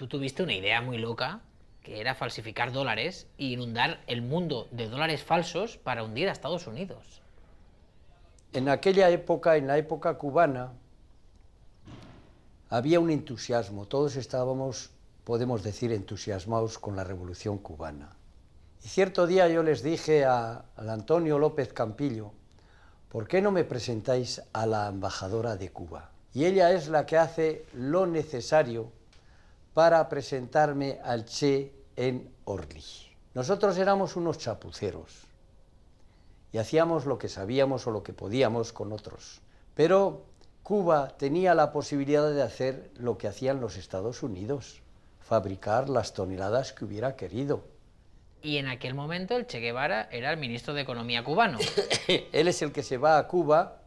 tú tuviste una idea muy loca que era falsificar dólares e inundar el mundo de dólares falsos para hundir a Estados Unidos. En aquella época, en la época cubana, había un entusiasmo, todos estábamos, podemos decir, entusiasmados con la revolución cubana. Y cierto día yo les dije a, al Antonio López Campillo, ¿por qué no me presentáis a la embajadora de Cuba? Y ella es la que hace lo necesario para presentarme al Che en Orly. Nosotros éramos unos chapuceros y hacíamos lo que sabíamos o lo que podíamos con otros. Pero Cuba tenía la posibilidad de hacer lo que hacían los Estados Unidos, fabricar las toneladas que hubiera querido. Y en aquel momento el Che Guevara era el ministro de Economía cubano. Él es el que se va a Cuba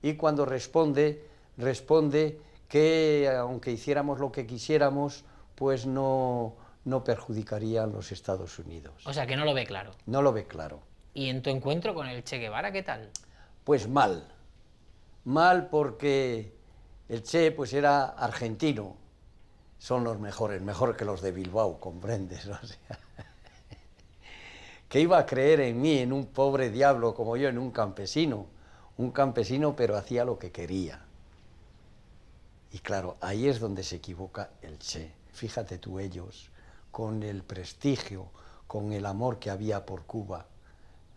y cuando responde, responde que aunque hiciéramos lo que quisiéramos, pues no, no a los Estados Unidos. O sea, que no lo ve claro. No lo ve claro. ¿Y en tu encuentro con el Che Guevara qué tal? Pues mal. Mal porque el Che pues era argentino. Son los mejores, mejor que los de Bilbao, comprendes. O sea, que iba a creer en mí, en un pobre diablo como yo, en un campesino. Un campesino pero hacía lo que quería. Y claro, ahí es donde se equivoca el Che. Fíjate tú ellos, con el prestigio, con el amor que había por Cuba,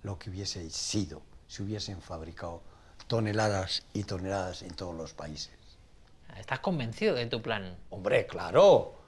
lo que hubiese sido si hubiesen fabricado toneladas y toneladas en todos los países. Ah, ¿Estás convencido de tu plan? Hombre, claro.